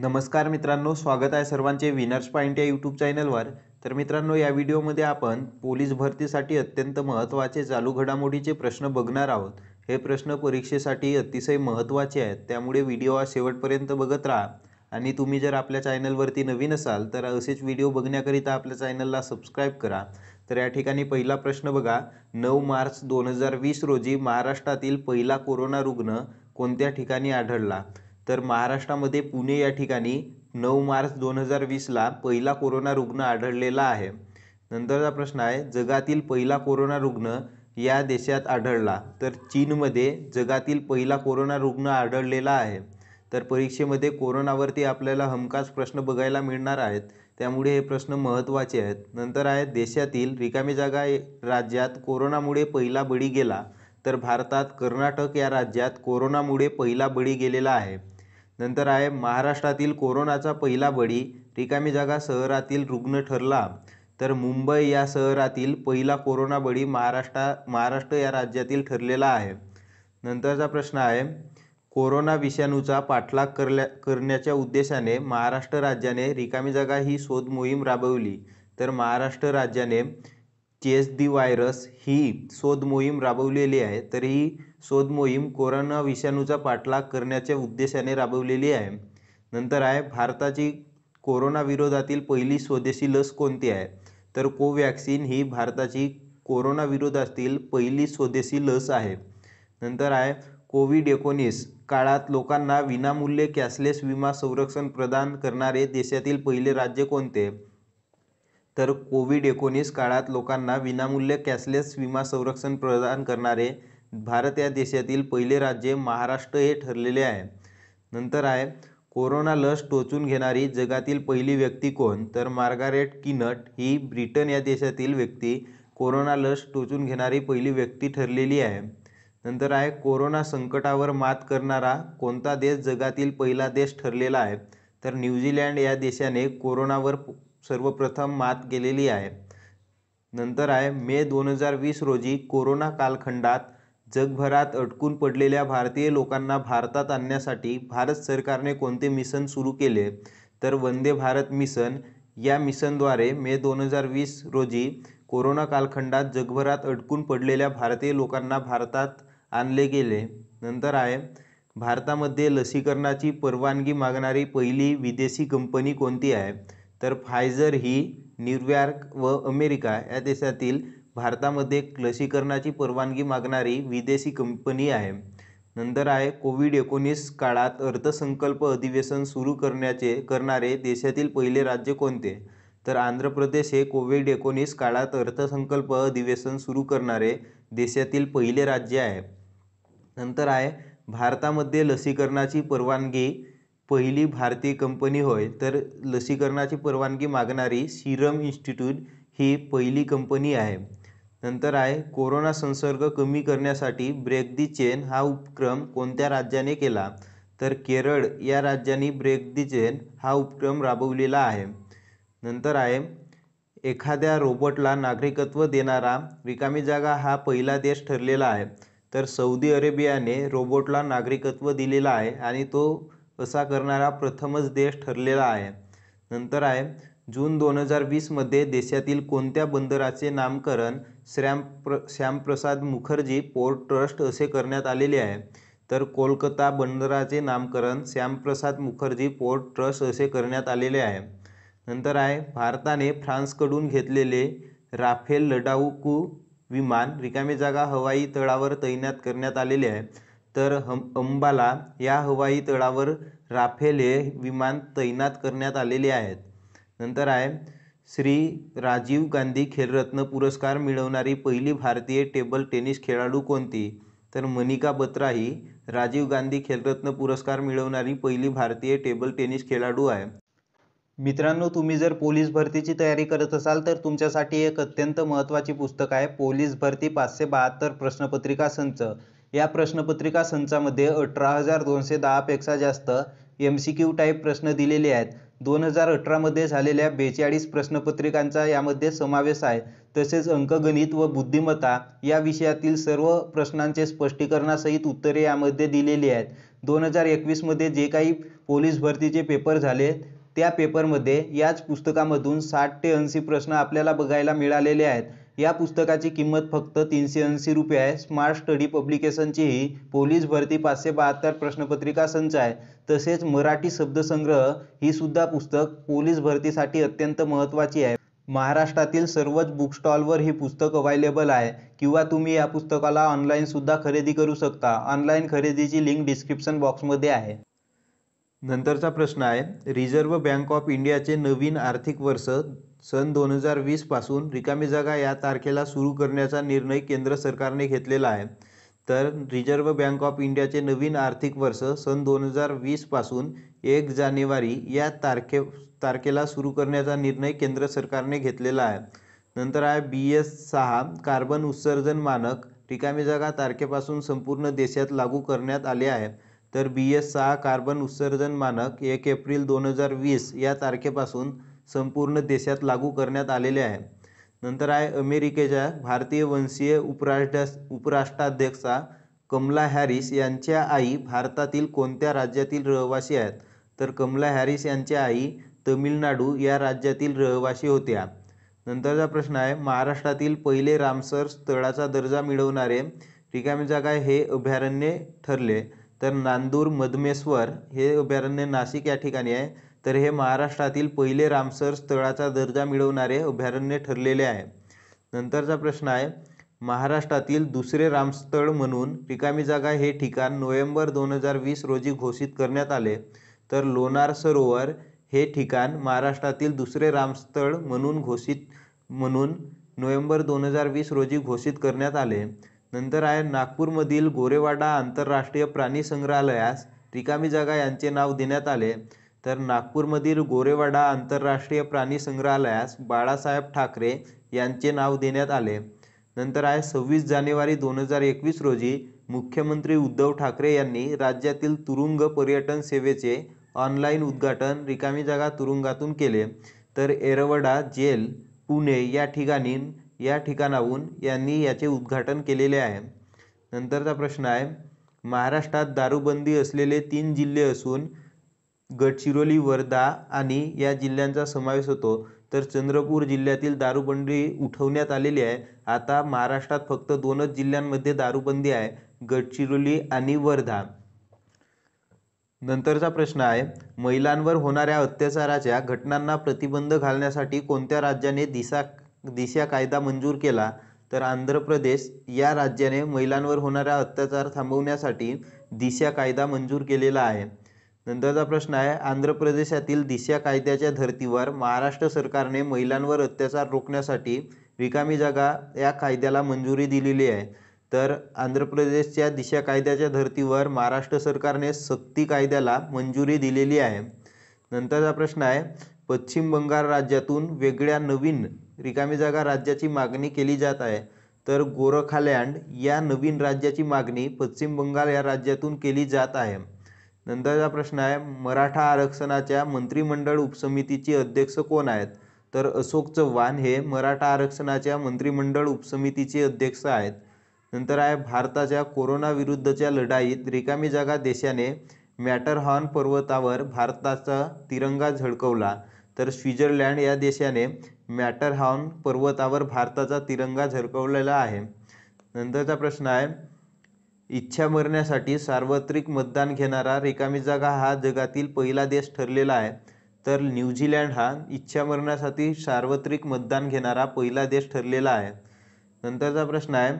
नमस्कार मित्रांनो स्वागत आहे सर्वांचे विनर्स पॉइंट या यूट्यूब चॅनलवर तर मित्रांनो या व्हिडिओमध्ये आपण पोलीस भरतीसाठी अत्यंत महत्त्वाचे चालू घडामोडीचे प्रश्न बघणार आहोत हे प्रश्न परीक्षेसाठी अतिशय महत्त्वाचे आहेत त्यामुळे व्हिडिओ हा शेवटपर्यंत बघत राहा आणि तुम्ही जर आपल्या चॅनलवरती नवीन असाल तर असेच व्हिडिओ बघण्याकरिता आपल्या चॅनलला सबस्क्राईब करा तर या ठिकाणी पहिला प्रश्न बघा नऊ मार्च दोन हजार वीस रोजी महाराष्ट्रातील पहिला कोरोना रुग्ण कोणत्या ठिकाणी आढळला तर महाराष्ट्रामध्ये पुणे या ठिकाणी नऊ मार्च दोन हजार वीसला पहिला कोरोना रुग्ण आढळलेला आहे नंतरचा प्रश्न आहे जगातील पहिला कोरोना रुग्ण या देशात आढळला तर चीनमध्ये जगातील पहिला कोरोना रुग्ण आढळलेला आहे तर परीक्षेमध्ये कोरोनावरती आपल्याला हमखास प्रश्न बघायला मिळणार आहेत त्यामुळे हे प्रश्न महत्त्वाचे आहेत नंतर आहे देशातील रिकामी जागा राज्यात कोरोनामुळे पहिला बळी गेला तर भारतात कर्नाटक या राज्यात कोरोनामुळे पहिला बळी गेलेला आहे नंतर आहे महाराष्ट्रातील कोरोनाचा पहिला बळी रिकामी जागा शहरातील रुग्ण ठरला तर मुंबई या शहरातील पहिला कोरोना बळी महाराष्ट्रा महाराष्ट्र या राज्यातील ठरलेला आहे नंतरचा प्रश्न आहे कोरोना विषाणूचा पाठलाग करल्या करण्याच्या उद्देशाने महाराष्ट्र राज्याने रिकामी जागा ही शोध मोहीम राबवली तर महाराष्ट्र राज्याने चेस दी व्हायरस ही शोध मोहीम राबवलेली आहे तर ही शोध मोहीम कोरोना विषाणूचा पाठलाग करण्याच्या उद्देशाने राबवलेली आहे नंतर आहे भारताची कोरोना विरोधातील पहिली स्वदेशी लस कोणती आहे तर कोवॅक्सिन ही भारताची कोरोना विरोधातील पहिली स्वदेशी लस आहे नंतर आहे कोविड एकोणीस काळात लोकांना विनामूल्य कॅशलेस विमा संरक्षण प्रदान करणारे देशातील पहिले राज्य कोणते तर कोविड एकोणीस काळात लोकांना विनामूल्य कॅशलेस विमा संरक्षण प्रदान करणारे भारत या देशातील पहिले राज्य महाराष्ट्र हे ठरलेले आहे नंतर आहे कोरोना लस टोचून घेणारी जगातील पहिली व्यक्ती कोण तर मार्गारेट किनट ही ब्रिटन या देशातील व्यक्ती कोरोना लस टोचून घेणारी पहिली व्यक्ती ठरलेली आहे नंतर आहे कोरोना संकटावर मात करणारा कोणता देश जगातील पहिला देश ठरलेला आहे तर न्यूझीलँड या देशाने कोरोनावर सर्वप्रथम मात केलेली आहे नंतर आहे मे दोन हजार वीस रोजी कोरोना कालखंडात जगभरात अडकून पडलेल्या भारतीय लोकांना भारतात आणण्यासाठी भारत सरकारने कोणते मिशन सुरू केले तर वंदे भारत मिशन या मिशनद्वारे मे दोन हजार वीस रोजी कोरोना कालखंडात जगभरात अडकून पडलेल्या भारतीय लोकांना भारतात आणले गेले नंतर आहे भारतामध्ये लसीकरणाची परवानगी मागणारी पहिली विदेशी कंपनी कोणती आहे तर फायझर ही न्यूयॉर्क व अमेरिका या देशातील भारतामध्ये लसीकरणाची परवानगी मागणारी विदेशी कंपनी आहे नंतर आहे कोविड एकोणीस काळात अर्थसंकल्प अधिवेशन सुरू करण्याचे करणारे देशातील पहिले राज्य कोणते तर आंध्र प्रदेश हे कोविड एकोणीस काळात अर्थसंकल्प अधिवेशन सुरू करणारे देशातील पहिले राज्य आहे नंतर आहे भारतामध्ये लसीकरणाची परवानगी पहिली भारतीय कंपनी होय तर लसीकरणाची परवानगी मागणारी सिरम इन्स्टिट्यूट ही पहिली कंपनी आहे नंतर आहे कोरोना संसर्ग कमी करण्यासाठी ब्रेक दी चेन हा उपक्रम कोणत्या राज्याने केला तर केरळ या राज्यांनी ब्रेक दी चेन हा उपक्रम राबवलेला आहे नंतर आहे एखाद्या रोबोटला नागरिकत्व देणारा रिकामी जागा हा पहिला देश ठरलेला आहे तर सौदी अरेबियाने रोबोटला नागरिकत्व दिलेला आहे आणि तो असा करणारा प्रथमच देश ठरलेला आहे नंतर आहे जून दोन हजार वीसमध्ये देशातील कोणत्या बंदराचे नामकरण श्याम प्र श्यामप्रसाद मुखर्जी पोर्ट ट्रस्ट असे करण्यात आलेले आहे तर कोलकाता बंदराचे नामकरण श्यामप्रसाद मुखर्जी पोर्ट ट्रस्ट असे करण्यात आलेले आहे नंतर आहे भारताने फ्रान्सकडून घेतलेले राफेल लडाऊकू विमान रिकामी जागा हवाई तळावर तैनात करण्यात आलेले आहे तर हम अंबाला या हवाई तळावर राफेल हे विमान तैनात करण्यात आलेले आहेत नंतर आहे श्री राजीव गांधी खेलरत्न पुरस्कार मिळवणारी पहिली भारतीय टेबल टेनिस खेळाडू कोणती तर मनिका बत्रा ही राजीव गांधी खेलरत्न पुरस्कार मिळवणारी पहिली भारतीय टेबल टेनिस खेळाडू आहे मित्रांनो तुम्ही जर पोलीस भरतीची तयारी करत असाल तर तुमच्यासाठी एक अत्यंत महत्त्वाची पुस्तक आहे पोलीस भरती पाचशे बहात्तर प्रश्नपत्रिका संच या प्रश्नपत्रिका संचामध्ये अठरा हजार दोनशे दहापेक्षा जास्त एम सी क्यू टाईप प्रश्न दिलेले आहेत दोन हजार अठरामध्ये झालेल्या बेचाळीस प्रश्नपत्रिकांचा यामध्ये समावेश आहे तसेच अंकगणित व बुद्धिमत्ता या विषयातील सर्व प्रश्नांचे स्पष्टीकरणासहित उत्तरे यामध्ये दिलेली आहेत दोन हजार एकवीसमध्ये जे काही पोलीस भरतीचे पेपर झाले त्या पेपरमध्ये याच पुस्तकामधून साठ ते ऐंशी प्रश्न आपल्याला बघायला मिळालेले आहेत या पुस्तकाची किंमत फक्त तीनशे ऐंशी रुपये आहे स्मार्ट स्टडी पब्लिकेशनची ही पोलीस भरती पाचशे बहात्तर प्रश्नपत्रिका संच आहे तसेच मराठी शब्दसंग्रह ही सुद्धा पुस्तक पोलीस भरतीसाठी अत्यंत महत्त्वाची आहे महाराष्ट्रातील सर्वच बुक स्टॉलवर ही पुस्तक अवायलेबल आहे किंवा तुम्ही या पुस्तकाला ऑनलाईनसुद्धा खरेदी करू शकता ऑनलाईन खरेदीची लिंक डिस्क्रिप्शन बॉक्समध्ये आहे नंतरचा प्रश्न आहे रिझर्व्ह बँक ऑफ इंडियाचे नवीन आर्थिक वर्ष सन दोन हजार वीसपासून रिकामी जागा या तारखेला सुरू करण्याचा निर्णय केंद्र सरकारने घेतलेला आहे तर रिझर्व्ह बँक ऑफ इंडियाचे नवीन आर्थिक वर्ष सन दोन हजार वीसपासून एक जानेवारी या तारखे तारखेला सुरू करण्याचा निर्णय केंद्र सरकारने घेतलेला आहे नंतर आहे बी एस सहा कार्बन उत्सर्जन मानक रिकामी जागा तारखेपासून संपूर्ण देशात लागू करण्यात आले आहे तर बी एस सहा कार्बन उत्सर्जन मानक एक एप्रिल दोन हजार वीस या तारखेपासून संपूर्ण देशात लागू करण्यात आलेले आहे नंतर आहे अमेरिकेच्या भारतीय वंशीय उपराष्ट्रा उपराष्ट्राध्यक्षा कमला हॅरिस यांच्या आई भारतातील कोणत्या राज्यातील रहिवासी आहेत तर कमला हॅरिस यांच्या आई तमिळनाडू या राज्यातील रहिवासी होत्या नंतरचा प्रश्न आहे महाराष्ट्रातील पहिले रामसर स्थळाचा दर्जा मिळवणारे रिकामी जागा हे अभयारण्य ठरले तर नांदूर मधमेश्वर हे अभयारण्य नाशिक या ठिकाणी आहे तर हे महाराष्ट्रातील पहिले रामसर स्थळाचा दर्जा मिळवणारे अभयारण्य ठरलेले आहे नंतरचा प्रश्न आहे महाराष्ट्रातील दुसरे रामस्थळ म्हणून रिकामी जागा हे ठिकाण नोव्हेंबर दोन हजार वीस रोजी घोषित करण्यात आले तर लोणार सरोवर हे ठिकाण महाराष्ट्रातील दुसरे रामस्थळ म्हणून घोषित म्हणून नोव्हेंबर दोन हजार वीस रोजी घोषित करण्यात आले नंतर आहे नागपूरमधील गोरेवाडा आंतरराष्ट्रीय प्राणी संग्रहालयास रिकामी जागा यांचे नाव देण्यात आले तर नागपूरमधील गोरेवाडा आंतरराष्ट्रीय प्राणी संग्रहालयास बाळासाहेब ठाकरे यांचे नाव देण्यात आले नंतर आहे सव्वीस जानेवारी दोन हजार एकवीस रोजी मुख्यमंत्री उद्धव ठाकरे यांनी राज्यातील तुरुंग पर्यटन सेवेचे ऑनलाईन उद्घाटन रिकामी जागा तुरुंगातून केले तर एरवडा जेल पुणे या ठिकाणी या ठिकाणाहून यांनी याचे उद्घाटन केलेले आहे नंतरचा प्रश्न आहे महाराष्ट्रात दारूबंदी असलेले तीन जिल्हे असून गडचिरोली वर्धा आणि या जिल्ह्यांचा समावेश होतो तर चंद्रपूर जिल्ह्यातील दारूबंदी उठवण्यात आलेली आहे आता महाराष्ट्रात फक्त दोनच जिल्ह्यांमध्ये दारूबंदी आहे गडचिरोली आणि वर्धा नंतरचा प्रश्न आहे महिलांवर होणाऱ्या अत्याचाराच्या घटनांना प्रतिबंध घालण्यासाठी कोणत्या राज्याने दिशा दिशा कायदा मंजूर केला तर आंध्र प्रदेश या राज्याने महिलांवर होणारा अत्याचार थांबवण्यासाठी दिशा कायदा मंजूर केलेला आहे नंतरचा प्रश्न आहे आंध्र प्रदेशातील दिशा कायद्याच्या धर्तीवर महाराष्ट्र सरकारने महिलांवर अत्याचार रोखण्यासाठी रिकामी जागा या कायद्याला मंजुरी दिलेली आहे तर आंध्र प्रदेशच्या दिशा कायद्याच्या धर्तीवर महाराष्ट्र सरकारने सक्ती कायद्याला मंजुरी दिलेली आहे नंतरचा प्रश्न आहे पश्चिम बंगाल राज्यातून वेगळ्या नवीन रिकामी जागा राज्याची मागणी केली जात आहे तर गोरखालँड या नवीन राज्याची मागणी पश्चिम बंगाल या राज्यातून केली जात आहे नंतरचा प्रश्न आहे मराठा आरक्षणाच्या मंत्रिमंडळ उपसमितीचे अध्यक्ष कोण आहेत तर अशोक चव्हाण हे मराठा आरक्षणाच्या मंत्रिमंडळ उपसमितीचे अध्यक्ष आहेत नंतर आहे भारताच्या कोरोना विरुद्धच्या लढाईत रिकामी जागा देशाने मॅटरहॉर्न पर्वतावर भारताचा तिरंगा झळकवला तर स्वित्झर्लंड या देशाने मॅटरहॉर्न पर्वतावर भारताचा तिरंगा झळकवलेला आहे नंतरचा प्रश्न आहे इच्छा मरण्यासाठी सार्वत्रिक मतदान घेणारा रिकामी जागा हा जगातील पहिला देश ठरलेला आहे तर न्यूझीलँड हा इच्छा मरण्यासाठी सार्वत्रिक मतदान घेणारा पहिला देश ठरलेला आहे नंतरचा प्रश्न आहे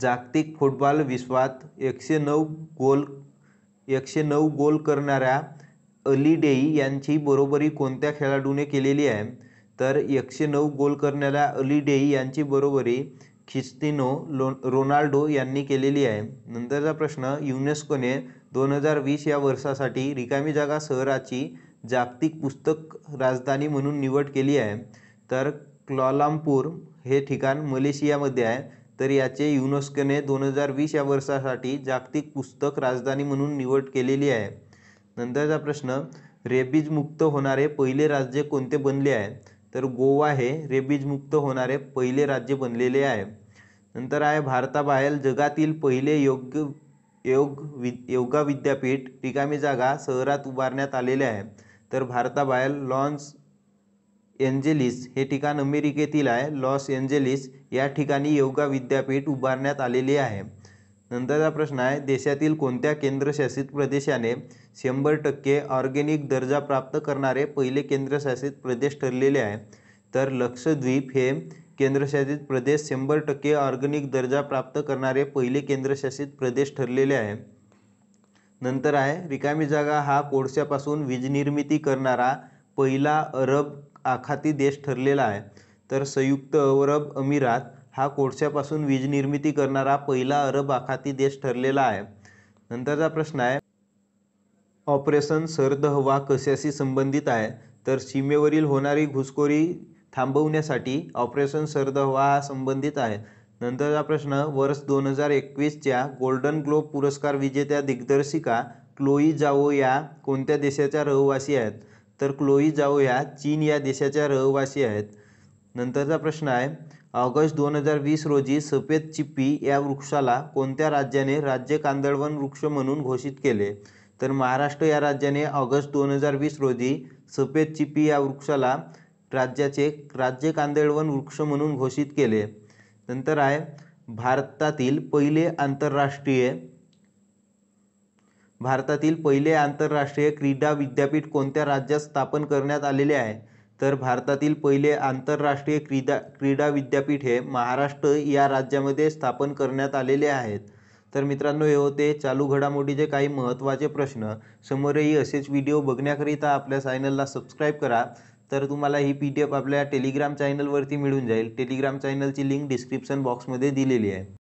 जागतिक फुटबॉल विश्वात एकशे नऊ गोल एकशे नऊ गोल करणाऱ्या अली डेई यांची बरोबरी कोणत्या खेळाडूने केलेली आहे तर एकशे नऊ गोल करणाऱ्या अली डेई यांची बरोबरी खिस्तिनो लो रोनाल्डो यांनी केलेली आहे नंतरचा प्रश्न युनेस्कोने दोन हजार वीस या वर्षासाठी रिकामी जागा शहराची जागतिक पुस्तक राजधानी म्हणून निवड केली आहे तर क्लॉलामपूर हे ठिकाण मलेशियामध्ये आहे तर याचे युनेस्कोने दोन हजार वीस या वर्षासाठी जागतिक पुस्तक राजधानी म्हणून निवड केलेली आहे नंतरचा प्रश्न रेबीज मुक्त होणारे पहिले राज्य कोणते बनले आहे तर गोवा हे रेबीजमुक्त होणारे पहिले राज्य बनलेले आहे नंतर आहे भारताबाहेर जगातील पहिले योग्य योग वि योगा विद्यापीठ रिकामी जागा शहरात उभारण्यात आलेले आहे तर भारताबाहेर लॉन्स एंजेलिस हे ठिकाण अमेरिकेतील आहे लॉस एंजेलिस या ठिकाणी योगा विद्यापीठ उभारण्यात आलेले आहे नंतरचा प्रश्न आहे देशातील कोणत्या केंद्रशासित प्रदेशाने शंभर टक्के ऑर्गेनिक दर्जा प्राप्त करणारे पहिले केंद्रशासित प्रदेश ठरलेले आहे तर लक्षद्वीप हे केंद्रशासित प्रदेश शंभर टक्के ऑर्गेनिक दर्जा प्राप्त करणारे पहिले केंद्रशासित प्रदेश ठरलेले आहे नंतर आहे रिकामी जागा हा कोळशापासून वीज निर्मिती करणारा पहिला अरब आखाती देश ठरलेला आहे तर संयुक्त अरब अमिरात हा कोळशापासून वीज निर्मिती करणारा पहिला अरब आखाती देश ठरलेला आहे नंतरचा प्रश्न आहे ऑपरेशन हवा कशाशी संबंधित आहे तर सीमेवरील होणारी घुसखोरी थांबवण्यासाठी ऑपरेशन हवा हा संबंधित आहे नंतरचा प्रश्न वर्ष दोन हजार एकवीसच्या गोल्डन ग्लोब पुरस्कार विजेत्या दिग्दर्शिका क्लोई जाओ या कोणत्या देशाच्या रहिवासी आहेत तर क्लोई जाओ या चीन या देशाच्या रहिवासी आहेत नंतरचा प्रश्न आहे ऑगस्ट दोन हजार वीस रोजी सफेद चिप्पी या वृक्षाला कोणत्या राज्याने राज्य कांदळवन वृक्ष म्हणून घोषित केले तर महाराष्ट्र या राज्याने ऑगस्ट दोन हजार वीस रोजी सफेद चिप्पी या वृक्षाला राज्याचे राज्य कांदळवन वृक्ष म्हणून घोषित केले नंतर आहे भारतातील पहिले आंतरराष्ट्रीय भारतातील पहिले आंतरराष्ट्रीय क्रीडा विद्यापीठ कोणत्या राज्यात स्थापन करण्यात आलेले आहे तर भारतातील पहिले आंतरराष्ट्रीय क्रीडा क्रीडा विद्यापीठ हे महाराष्ट्र या राज्यामध्ये स्थापन करण्यात आलेले आहेत तर मित्रांनो हे होते चालू घडामोडीचे काही महत्त्वाचे प्रश्न समोरही असेच व्हिडिओ बघण्याकरिता आपल्या चॅनलला सबस्क्राईब करा तर तुम्हाला ही पी डी एफ आपल्या टेलिग्राम चॅनलवरती मिळून जाईल टेलिग्राम चॅनलची लिंक डिस्क्रिप्शन बॉक्समध्ये दिलेली आहे